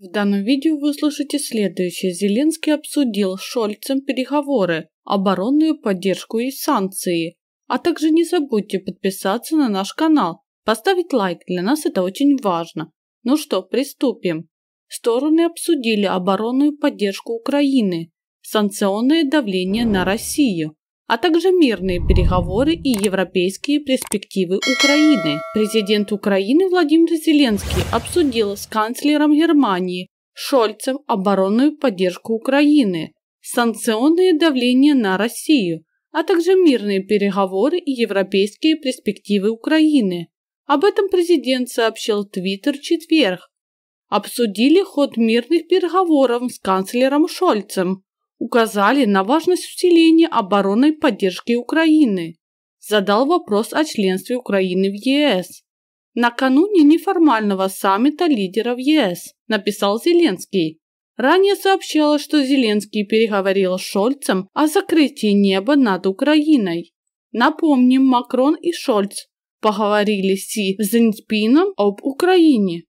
В данном видео вы услышите следующее. Зеленский обсудил с Шольцем переговоры, оборонную поддержку и санкции. А также не забудьте подписаться на наш канал, поставить лайк, для нас это очень важно. Ну что, приступим. Стороны обсудили оборонную поддержку Украины, санкционное давление на Россию, а также мирные переговоры и европейские перспективы Украины. Президент Украины Владимир Зеленский обсудил с канцлером Германии Шольцем оборонную поддержку Украины, санкционное давление на Россию, а также мирные переговоры и европейские перспективы Украины. Об этом президент сообщил в Твиттер в четверг. Обсудили ход мирных переговоров с канцлером Шольцем, указали на важность усиления оборонной поддержки Украины, задал вопрос о членстве Украины в ЕС. Накануне неформального саммита лидеров ЕС написал Зеленский. Ранее сообщалось, что Зеленский переговорил с Шольцем о закрытии неба над Украиной. Напомним, Макрон и Шольц поговорили с Си Цзиньпином об Украине.